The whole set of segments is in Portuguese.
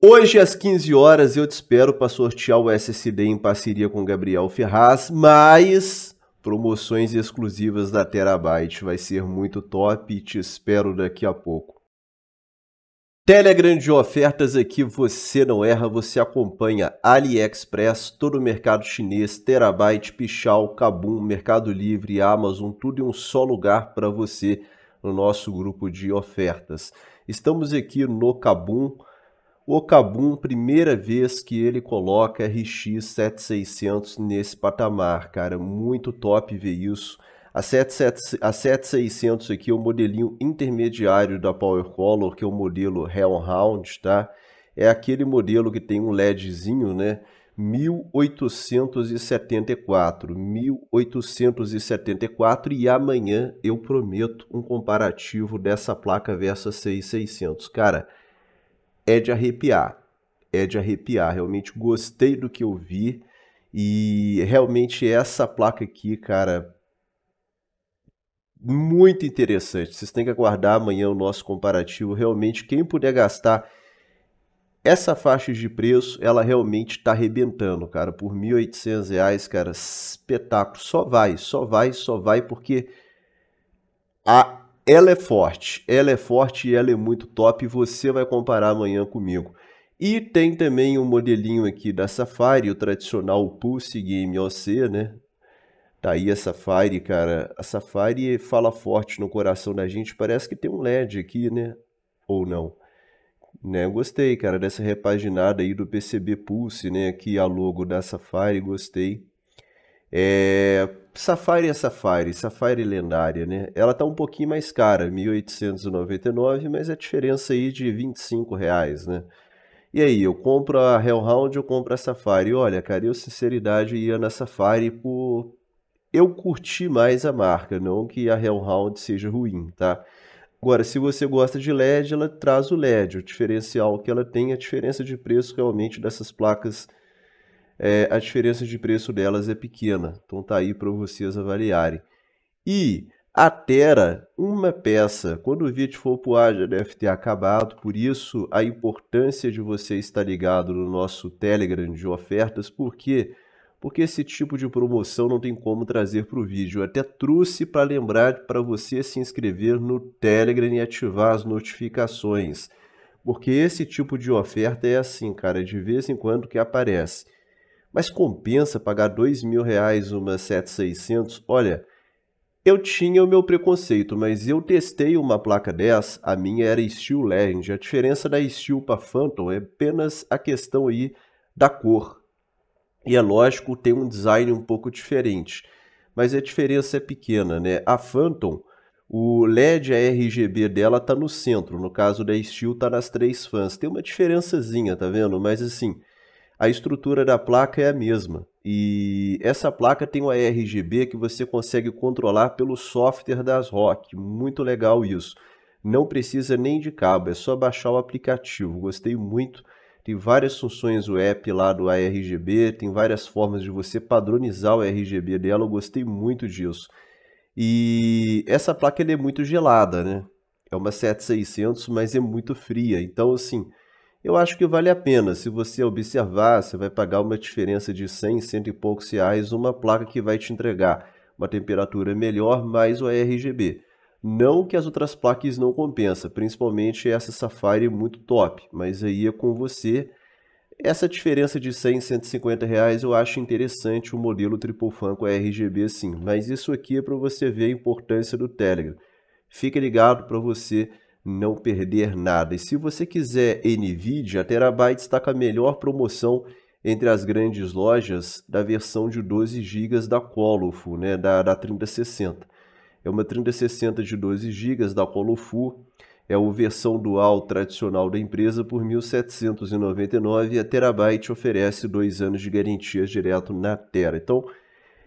Hoje às 15 horas eu te espero para sortear o SSD em parceria com Gabriel Ferraz, mas promoções exclusivas da Terabyte. Vai ser muito top te espero daqui a pouco. Telegram é de ofertas aqui, você não erra, você acompanha AliExpress, todo o mercado chinês, Terabyte, Pichal, Kabum, Mercado Livre, Amazon, tudo em um só lugar para você no nosso grupo de ofertas. Estamos aqui no Kabum, o Kabum, primeira vez que ele coloca RX 7600 nesse patamar, cara, muito top ver isso. A, 77, a 7600 aqui é o modelinho intermediário da Power Color, que é o modelo Hellhound, tá? É aquele modelo que tem um LEDzinho, né? 1874, 1874 e amanhã eu prometo um comparativo dessa placa versus 6600. Cara, é de arrepiar. É de arrepiar. Realmente gostei do que eu vi. E realmente essa placa aqui, cara, muito interessante. Vocês têm que aguardar amanhã o nosso comparativo. Realmente, quem puder gastar essa faixa de preço, ela realmente está arrebentando, cara. Por R$ 1.800, reais, cara, espetáculo. Só vai, só vai, só vai, porque a ela é forte, ela é forte e ela é muito top. Você vai comparar amanhã comigo. E tem também um modelinho aqui da Safari, o tradicional Pulse Game OC, né? Tá aí a Safari, cara. A Safari fala forte no coração da gente. Parece que tem um LED aqui, né? Ou não. Né? Gostei, cara, dessa repaginada aí do PCB Pulse, né? Aqui a logo da Safari, gostei. É... Safari é Safari, Safari é lendária, né? Ela tá um pouquinho mais cara, 1.899, mas é diferença aí de 25 reais, né? E aí, eu compro a Hellhound ou compro a Safari? Olha, cara, eu sinceridade ia na Safari por... Eu curti mais a marca, não que a Hellhound seja ruim, tá? Agora, se você gosta de LED, ela traz o LED. O diferencial que ela tem é a diferença de preço realmente dessas placas é, a diferença de preço delas é pequena. Então tá aí para vocês avaliarem. E a Terra, uma peça, quando o vídeo for para o ar já deve ter acabado, por isso a importância de você estar ligado no nosso Telegram de ofertas, por quê? Porque esse tipo de promoção não tem como trazer para o vídeo. Eu até trouxe para lembrar para você se inscrever no Telegram e ativar as notificações. Porque esse tipo de oferta é assim, cara, de vez em quando que aparece mas compensa pagar dois mil reais uma 7600? Olha, eu tinha o meu preconceito, mas eu testei uma placa 10, a minha era Steel Legend. A diferença da Steel para Phantom é apenas a questão aí da cor. E é lógico, tem um design um pouco diferente, mas a diferença é pequena, né? A Phantom, o LED, a RGB dela tá no centro, no caso da Steel tá nas três fãs. Tem uma diferençazinha, tá vendo? Mas assim, a estrutura da placa é a mesma. E essa placa tem o ARGB que você consegue controlar pelo software das ROC. Muito legal isso. Não precisa nem de cabo, é só baixar o aplicativo. Gostei muito. Tem várias funções o app lá do ARGB, tem várias formas de você padronizar o RGB dela. Eu gostei muito disso. E essa placa é muito gelada, né? É uma 7600, mas é muito fria. Então, assim, eu acho que vale a pena. Se você observar, você vai pagar uma diferença de 100, 100 e poucos reais uma placa que vai te entregar uma temperatura melhor mais o RGB. Não que as outras placas não compensa, principalmente essa Safari muito top, mas aí é com você. Essa diferença de 100 150 reais eu acho interessante o modelo Triple Fan com RGB sim, mas isso aqui é para você ver a importância do Telegram. Fique ligado para você não perder nada. E se você quiser NVIDIA, a Terabyte está com a melhor promoção entre as grandes lojas da versão de 12 GB da Colofu né, da, da 3060. É uma 3060 de 12 GB da Colofu é a versão dual tradicional da empresa por R$ 1.799 e a Terabyte oferece dois anos de garantias direto na Terra Então,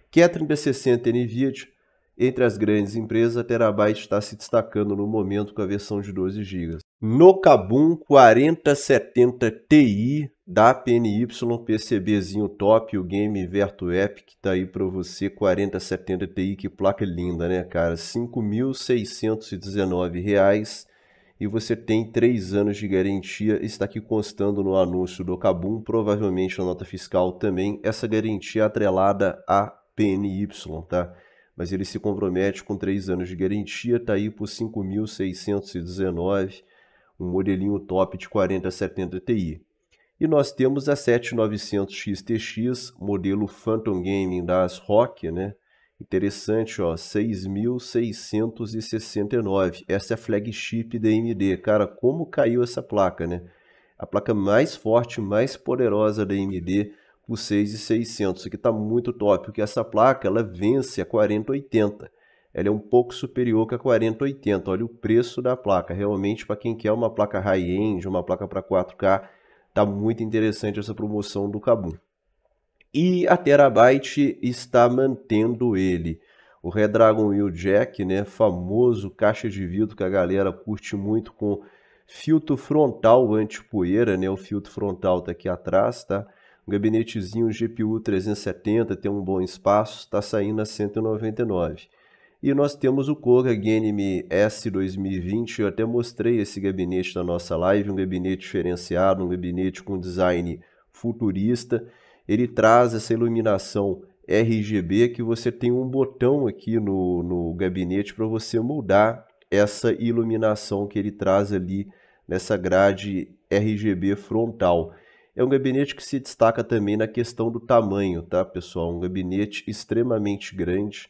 quer 3060 NVIDIA, entre as grandes empresas, a Terabyte está se destacando no momento com a versão de 12 GB. No Kabum 4070 Ti da PNY PCBzinho top, o game Verto Epic tá aí para você 4070 Ti, que placa linda, né, cara? R$ 5.619 e você tem 3 anos de garantia, está aqui constando no anúncio do Kabum, provavelmente na nota fiscal também, essa garantia atrelada à PNY, tá? mas ele se compromete com três anos de garantia, está aí por 5.619, um modelinho top de 4070 Ti. E nós temos a 7900 XTX, modelo Phantom Gaming da ASRock, né? Interessante, ó, 6.669. Essa é a flagship da AMD. Cara, como caiu essa placa, né? A placa mais forte, mais poderosa da AMD por 6,600. Isso aqui está muito top, porque essa placa ela vence a 4080. Ela é um pouco superior que a 4080. Olha o preço da placa. Realmente, para quem quer uma placa high-end, uma placa para 4K, está muito interessante essa promoção do Kabum. E a Terabyte está mantendo ele. O Redragon Wheel Jack, né, famoso caixa de vidro que a galera curte muito com filtro frontal poeira né? O filtro frontal está aqui atrás, tá? gabinetezinho GPU 370, tem um bom espaço, está saindo a 199. E nós temos o Koga Game S2020, eu até mostrei esse gabinete na nossa live, um gabinete diferenciado, um gabinete com design futurista. Ele traz essa iluminação RGB que você tem um botão aqui no, no gabinete para você mudar essa iluminação que ele traz ali nessa grade RGB frontal. É um gabinete que se destaca também na questão do tamanho, tá, pessoal? Um gabinete extremamente grande,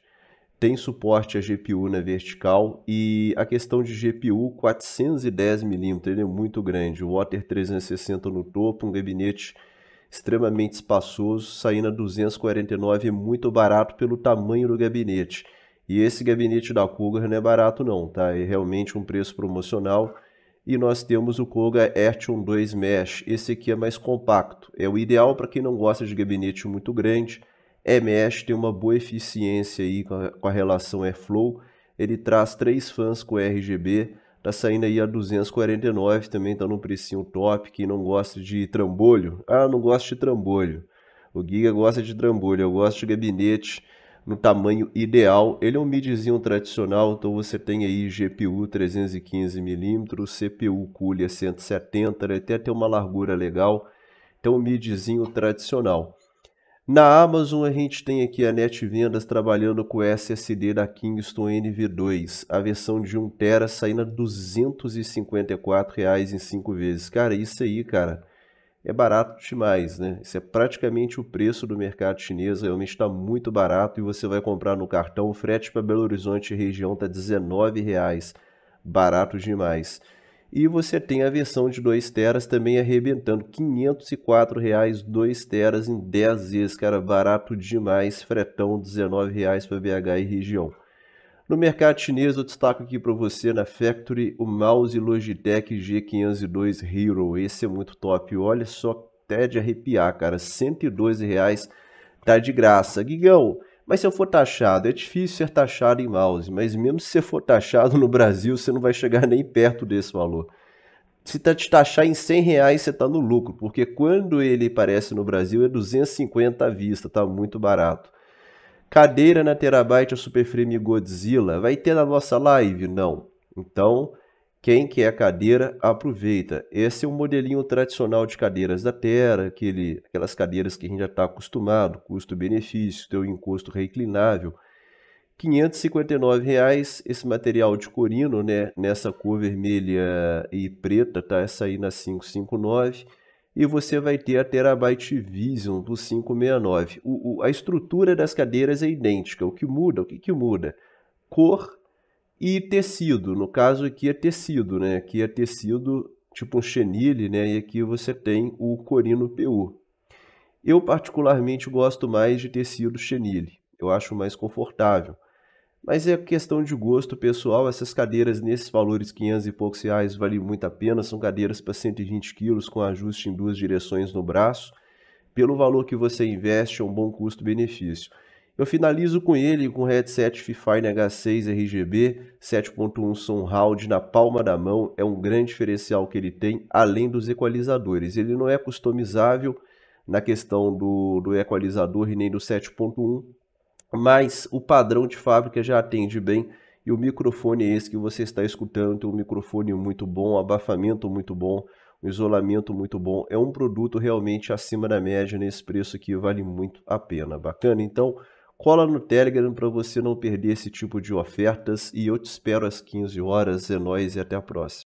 tem suporte a GPU na vertical e a questão de GPU 410mm, ele é muito grande. O Water 360 no topo, um gabinete extremamente espaçoso, saindo a 249 é muito barato pelo tamanho do gabinete. E esse gabinete da Cougar não é barato não, tá? É realmente um preço promocional e nós temos o Koga Action 2 Mesh. Esse aqui é mais compacto, é o ideal para quem não gosta de gabinete muito grande. É mesh, tem uma boa eficiência aí com a, com a relação Airflow. Ele traz três fãs com RGB, tá saindo aí a 249 também, tá num precinho top. Quem não gosta de trambolho, ah, não gosto de trambolho. O Giga gosta de trambolho, eu gosto de gabinete no tamanho ideal. Ele é um midzinho tradicional, então você tem aí GPU 315mm, CPU cooler 170, ele até tem uma largura legal, então um midzinho tradicional. Na Amazon a gente tem aqui a NetVendas trabalhando com o SSD da Kingston NV2, a versão de 1TB saindo a R$ 254 reais em 5 vezes. Cara, isso aí, cara é barato demais, né? Isso é praticamente o preço do mercado chinês, realmente está muito barato e você vai comprar no cartão. O frete para Belo Horizonte e região está R$19,00, barato demais. E você tem a versão de 2 teras também arrebentando, R$504,00, 2 teras em 10 vezes, cara, barato demais, fretão R$19,00 para BH e região. No mercado chinês, eu destaco aqui para você na Factory o mouse Logitech G502 Hero. Esse é muito top. Olha só, até de arrepiar, cara. R$ tá de graça. Guigão, mas se eu for taxado, é difícil ser taxado em mouse, mas mesmo se você for taxado no Brasil, você não vai chegar nem perto desse valor. Se tá te taxar em 100 reais, você tá no lucro, porque quando ele aparece no Brasil é 250 à vista, tá muito barato. Cadeira na Terabyte ou Superframe Godzilla vai ter na nossa live? Não. Então, quem quer é cadeira, aproveita. Esse é um modelinho tradicional de cadeiras da Terra, aquele, aquelas cadeiras que a gente já está acostumado, custo-benefício, teu encosto reclinável. R$ reais. esse material de corino, né, nessa cor vermelha e preta, tá? Essa aí na 559 e você vai ter a Terabyte Vision do 569. O, o, a estrutura das cadeiras é idêntica. O que muda? O que, que muda? Cor e tecido. No caso aqui é tecido, né? Aqui é tecido tipo um chenille, né? E aqui você tem o corino PU. Eu particularmente gosto mais de tecido chenille. Eu acho mais confortável. Mas é questão de gosto pessoal, essas cadeiras nesses valores 500 e poucos reais valem muito a pena, são cadeiras para 120 quilos com ajuste em duas direções no braço. Pelo valor que você investe, é um bom custo-benefício. Eu finalizo com ele, com o headset Fifine H6 RGB 7.1 som round na palma da mão, é um grande diferencial que ele tem, além dos equalizadores. Ele não é customizável na questão do, do equalizador e nem do 7.1, mas o padrão de fábrica já atende bem e o microfone é esse que você está escutando tem então, um microfone muito bom, um abafamento muito bom, um isolamento muito bom. É um produto realmente acima da média nesse preço que vale muito a pena. Bacana? Então, cola no Telegram para você não perder esse tipo de ofertas e eu te espero às 15 horas. É nóis e até a próxima.